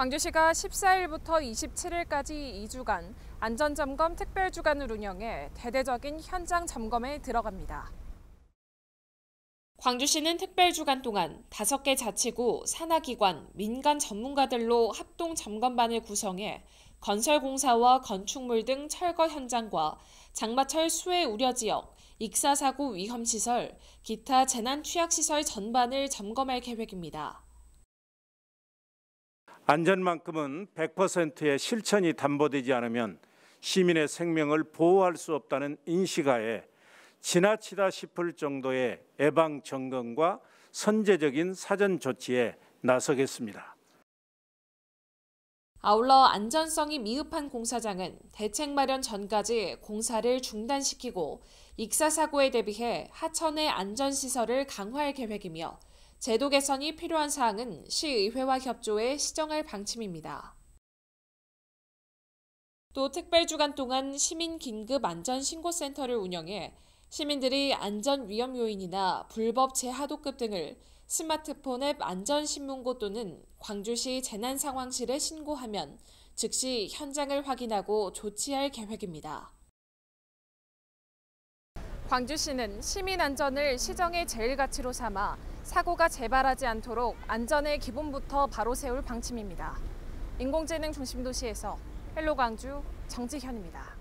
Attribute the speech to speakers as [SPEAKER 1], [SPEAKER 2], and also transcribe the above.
[SPEAKER 1] 광주시가 14일부터 27일까지 2주간 안전점검 특별주간을 운영해 대대적인 현장 점검에 들어갑니다. 광주시는 특별주간 동안 5개 자치구, 산하기관, 민간 전문가들로 합동 점검반을 구성해 건설공사와 건축물 등 철거 현장과 장마철 수해 우려지역, 익사사고 위험시설, 기타 재난취약시설 전반을 점검할 계획입니다.
[SPEAKER 2] 안전만큼은 100%의 실천이 담보되지 않으면 시민의 생명을 보호할 수 없다는 인식하에 지나치다 싶을 정도의 예방 점검과 선제적인 사전 조치에 나서겠습니다.
[SPEAKER 1] 아울러 안전성이 미흡한 공사장은 대책 마련 전까지 공사를 중단시키고 익사 사고에 대비해 하천의 안전시설을 강화할 계획이며 제도 개선이 필요한 사항은 시의회와 협조해 시정할 방침입니다. 또 특별 주간 동안 시민 긴급 안전 신고 센터를 운영해 시민들이 안전 위험 요인이나 불법 재하도급 등을 스마트폰 앱 안전 신문고 또는 광주시 재난 상황실에 신고하면 즉시 현장을 확인하고 조치할 계획입니다. 광주시는 시민 안전을 시정의 제일 가치로 삼아 사고가 재발하지 않도록 안전의 기본부터 바로 세울 방침입니다. 인공지능 중심 도시에서
[SPEAKER 2] 헬로 광주 정지현입니다.